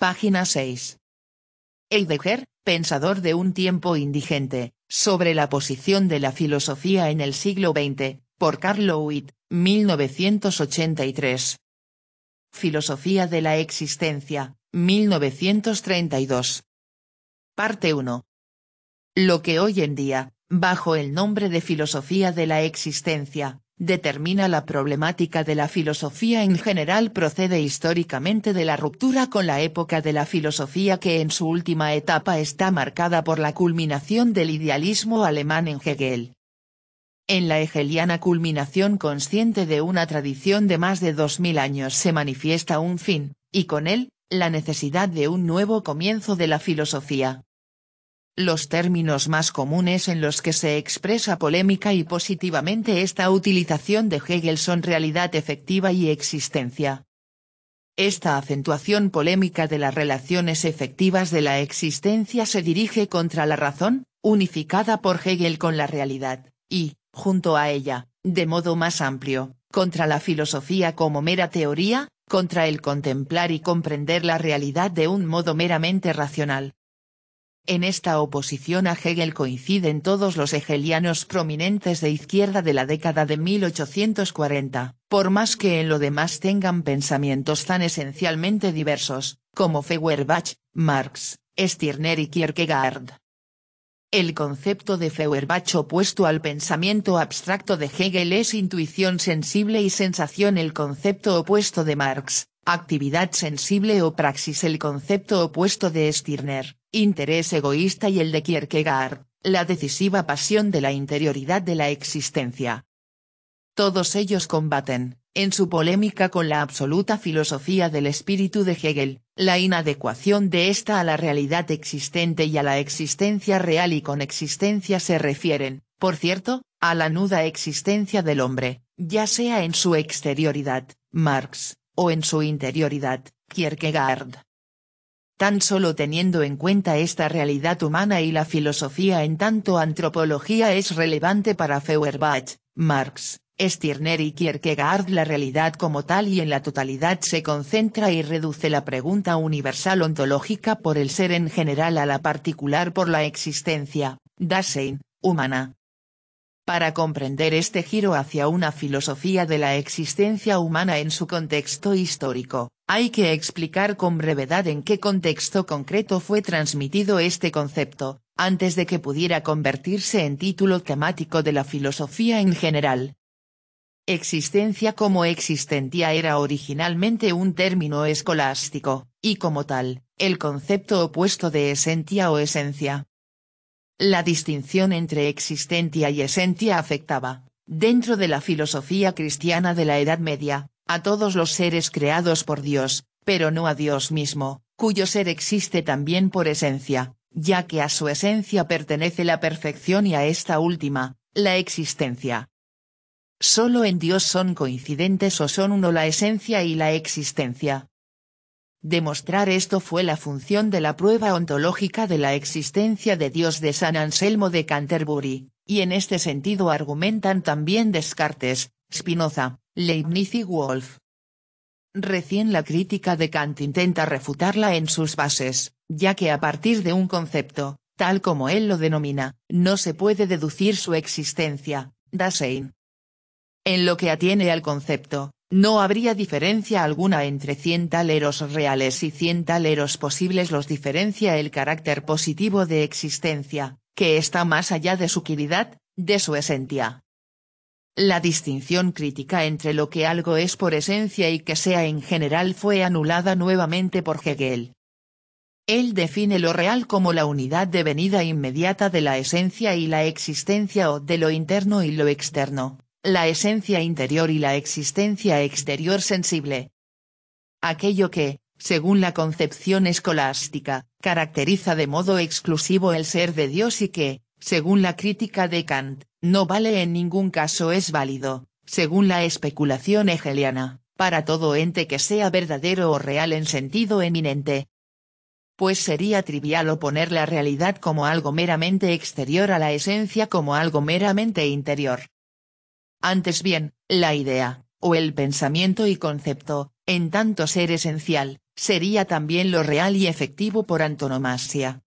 Página 6. Heidegger, pensador de un tiempo indigente, sobre la posición de la filosofía en el siglo XX, por Carlo Witt, 1983. Filosofía de la existencia, 1932. Parte 1. Lo que hoy en día, bajo el nombre de filosofía de la existencia, determina la problemática de la filosofía en general procede históricamente de la ruptura con la época de la filosofía que en su última etapa está marcada por la culminación del idealismo alemán en Hegel. En la hegeliana culminación consciente de una tradición de más de 2000 años se manifiesta un fin, y con él, la necesidad de un nuevo comienzo de la filosofía. Los términos más comunes en los que se expresa polémica y positivamente esta utilización de Hegel son realidad efectiva y existencia. Esta acentuación polémica de las relaciones efectivas de la existencia se dirige contra la razón, unificada por Hegel con la realidad, y, junto a ella, de modo más amplio, contra la filosofía como mera teoría, contra el contemplar y comprender la realidad de un modo meramente racional. En esta oposición a Hegel coinciden todos los hegelianos prominentes de izquierda de la década de 1840, por más que en lo demás tengan pensamientos tan esencialmente diversos, como Feuerbach, Marx, Stirner y Kierkegaard. El concepto de Feuerbach opuesto al pensamiento abstracto de Hegel es intuición sensible y sensación el concepto opuesto de Marx, actividad sensible o praxis el concepto opuesto de Stirner, interés egoísta y el de Kierkegaard, la decisiva pasión de la interioridad de la existencia. Todos ellos combaten, en su polémica con la absoluta filosofía del espíritu de Hegel, la inadecuación de ésta a la realidad existente y a la existencia real y con existencia se refieren, por cierto, a la nuda existencia del hombre, ya sea en su exterioridad, Marx, o en su interioridad, Kierkegaard. Tan solo teniendo en cuenta esta realidad humana y la filosofía en tanto antropología es relevante para Feuerbach, Marx, Stirner y Kierkegaard la realidad como tal y en la totalidad se concentra y reduce la pregunta universal ontológica por el ser en general a la particular por la existencia, Dasein, humana, para comprender este giro hacia una filosofía de la existencia humana en su contexto histórico, hay que explicar con brevedad en qué contexto concreto fue transmitido este concepto, antes de que pudiera convertirse en título temático de la filosofía en general. Existencia como existencia era originalmente un término escolástico, y como tal, el concepto opuesto de esencia o esencia, la distinción entre existencia y esencia afectaba, dentro de la filosofía cristiana de la Edad Media, a todos los seres creados por Dios, pero no a Dios mismo, cuyo ser existe también por esencia, ya que a su esencia pertenece la perfección y a esta última, la existencia. Solo en Dios son coincidentes o son uno la esencia y la existencia, Demostrar esto fue la función de la prueba ontológica de la existencia de Dios de San Anselmo de Canterbury, y en este sentido argumentan también Descartes, Spinoza, Leibniz y Wolff. Recién la crítica de Kant intenta refutarla en sus bases, ya que a partir de un concepto, tal como él lo denomina, no se puede deducir su existencia, Dasein. En lo que atiene al concepto, no habría diferencia alguna entre 100 taleros reales y cien taleros posibles los diferencia el carácter positivo de existencia, que está más allá de su quiridad, de su esencia. La distinción crítica entre lo que algo es por esencia y que sea en general fue anulada nuevamente por Hegel. Él define lo real como la unidad de venida inmediata de la esencia y la existencia o de lo interno y lo externo, la esencia interior y la existencia exterior sensible. Aquello que, según la concepción escolástica, caracteriza de modo exclusivo el ser de Dios y que, según la crítica de Kant, no vale en ningún caso es válido, según la especulación hegeliana, para todo ente que sea verdadero o real en sentido eminente. Pues sería trivial oponer la realidad como algo meramente exterior a la esencia como algo meramente interior antes bien, la idea, o el pensamiento y concepto, en tanto ser esencial, sería también lo real y efectivo por antonomasia.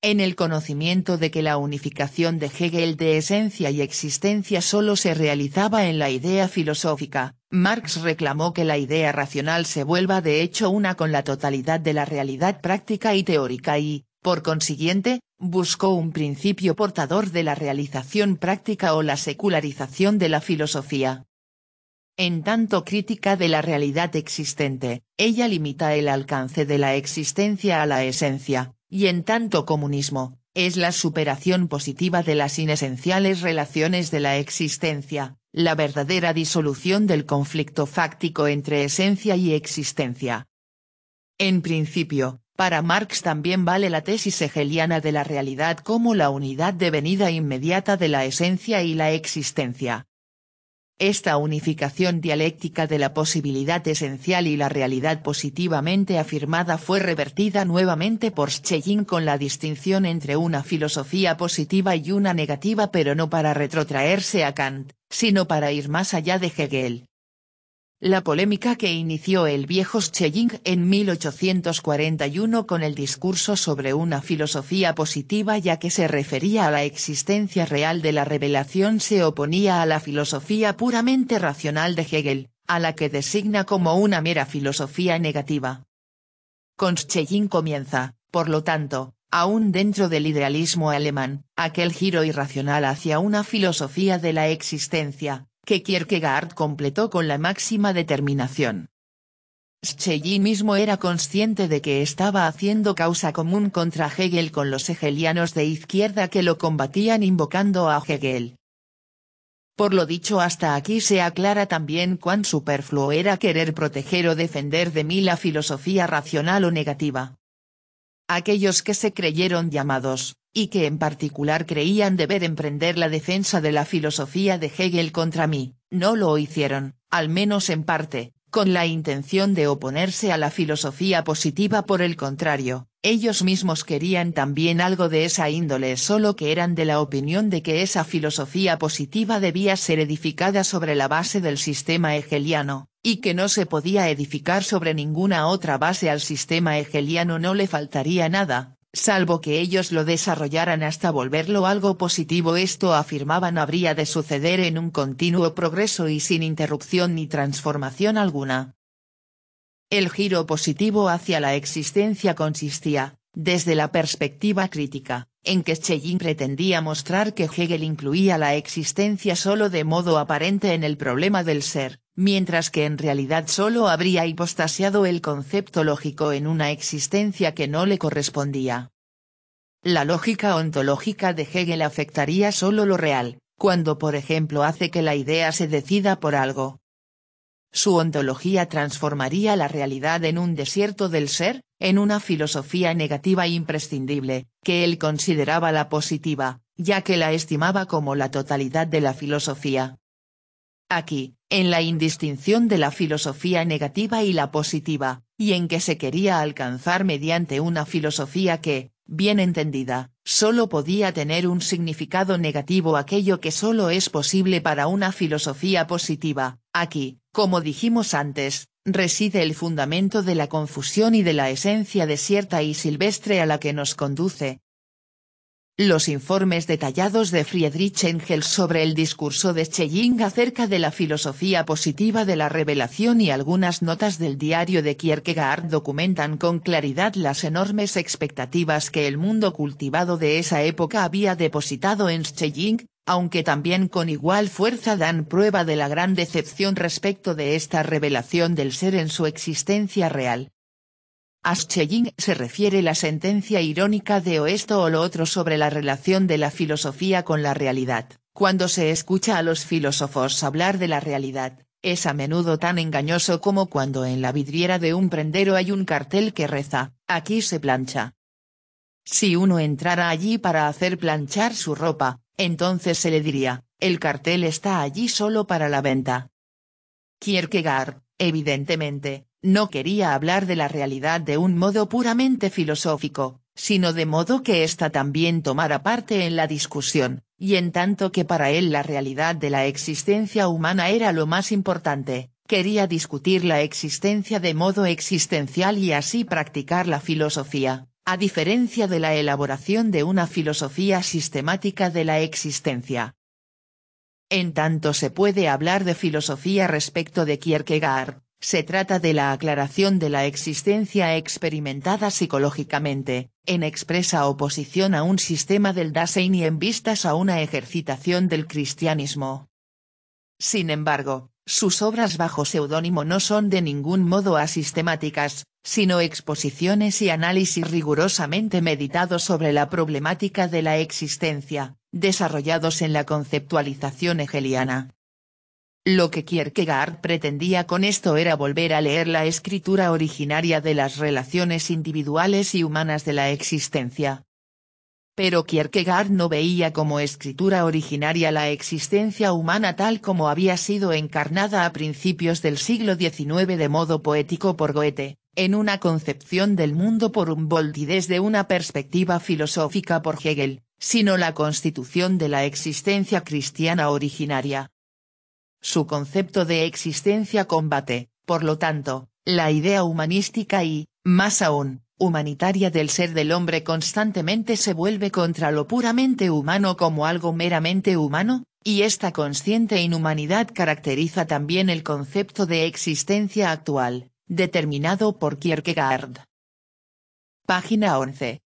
En el conocimiento de que la unificación de Hegel de esencia y existencia solo se realizaba en la idea filosófica, Marx reclamó que la idea racional se vuelva de hecho una con la totalidad de la realidad práctica y teórica y, por consiguiente, buscó un principio portador de la realización práctica o la secularización de la filosofía. En tanto crítica de la realidad existente, ella limita el alcance de la existencia a la esencia, y en tanto comunismo, es la superación positiva de las inesenciales relaciones de la existencia, la verdadera disolución del conflicto fáctico entre esencia y existencia. En principio, para Marx también vale la tesis hegeliana de la realidad como la unidad de venida inmediata de la esencia y la existencia. Esta unificación dialéctica de la posibilidad esencial y la realidad positivamente afirmada fue revertida nuevamente por Schelling con la distinción entre una filosofía positiva y una negativa pero no para retrotraerse a Kant, sino para ir más allá de Hegel. La polémica que inició el viejo Schelling en 1841 con el discurso sobre una filosofía positiva ya que se refería a la existencia real de la revelación se oponía a la filosofía puramente racional de Hegel, a la que designa como una mera filosofía negativa. Con Schelling comienza, por lo tanto, aún dentro del idealismo alemán, aquel giro irracional hacia una filosofía de la existencia, que Kierkegaard completó con la máxima determinación. Schelling mismo era consciente de que estaba haciendo causa común contra Hegel con los hegelianos de izquierda que lo combatían invocando a Hegel. Por lo dicho hasta aquí se aclara también cuán superfluo era querer proteger o defender de mí la filosofía racional o negativa. Aquellos que se creyeron llamados, y que en particular creían deber emprender la defensa de la filosofía de Hegel contra mí, no lo hicieron, al menos en parte, con la intención de oponerse a la filosofía positiva por el contrario, ellos mismos querían también algo de esa índole solo que eran de la opinión de que esa filosofía positiva debía ser edificada sobre la base del sistema hegeliano, y que no se podía edificar sobre ninguna otra base al sistema hegeliano no le faltaría nada, salvo que ellos lo desarrollaran hasta volverlo algo positivo. Esto afirmaban habría de suceder en un continuo progreso y sin interrupción ni transformación alguna. El giro positivo hacia la existencia consistía, desde la perspectiva crítica, en que Schelling pretendía mostrar que Hegel incluía la existencia solo de modo aparente en el problema del ser, mientras que en realidad solo habría hipostasiado el concepto lógico en una existencia que no le correspondía. La lógica ontológica de Hegel afectaría solo lo real, cuando por ejemplo hace que la idea se decida por algo. Su ontología transformaría la realidad en un desierto del ser, en una filosofía negativa imprescindible, que él consideraba la positiva, ya que la estimaba como la totalidad de la filosofía aquí, en la indistinción de la filosofía negativa y la positiva, y en que se quería alcanzar mediante una filosofía que, bien entendida, solo podía tener un significado negativo aquello que solo es posible para una filosofía positiva. Aquí, como dijimos antes, reside el fundamento de la confusión y de la esencia desierta y silvestre a la que nos conduce, los informes detallados de Friedrich Engels sobre el discurso de Schelling acerca de la filosofía positiva de la revelación y algunas notas del diario de Kierkegaard documentan con claridad las enormes expectativas que el mundo cultivado de esa época había depositado en Schelling, aunque también con igual fuerza dan prueba de la gran decepción respecto de esta revelación del ser en su existencia real. Schelling se refiere la sentencia irónica de o esto o lo otro sobre la relación de la filosofía con la realidad. Cuando se escucha a los filósofos hablar de la realidad, es a menudo tan engañoso como cuando en la vidriera de un prendero hay un cartel que reza, aquí se plancha. Si uno entrara allí para hacer planchar su ropa, entonces se le diría, el cartel está allí solo para la venta. Kierkegaard, evidentemente, no quería hablar de la realidad de un modo puramente filosófico, sino de modo que ésta también tomara parte en la discusión, y en tanto que para él la realidad de la existencia humana era lo más importante, quería discutir la existencia de modo existencial y así practicar la filosofía, a diferencia de la elaboración de una filosofía sistemática de la existencia. En tanto se puede hablar de filosofía respecto de Kierkegaard, se trata de la aclaración de la existencia experimentada psicológicamente, en expresa oposición a un sistema del Dasein y en vistas a una ejercitación del cristianismo. Sin embargo, sus obras bajo seudónimo no son de ningún modo asistemáticas, sino exposiciones y análisis rigurosamente meditados sobre la problemática de la existencia, desarrollados en la conceptualización hegeliana. Lo que Kierkegaard pretendía con esto era volver a leer la escritura originaria de las relaciones individuales y humanas de la existencia. Pero Kierkegaard no veía como escritura originaria la existencia humana tal como había sido encarnada a principios del siglo XIX de modo poético por Goethe, en una concepción del mundo por Humboldt y desde una perspectiva filosófica por Hegel, sino la constitución de la existencia cristiana originaria, su concepto de existencia combate, por lo tanto, la idea humanística y, más aún, humanitaria del ser del hombre constantemente se vuelve contra lo puramente humano como algo meramente humano, y esta consciente inhumanidad caracteriza también el concepto de existencia actual, determinado por Kierkegaard. Página 11.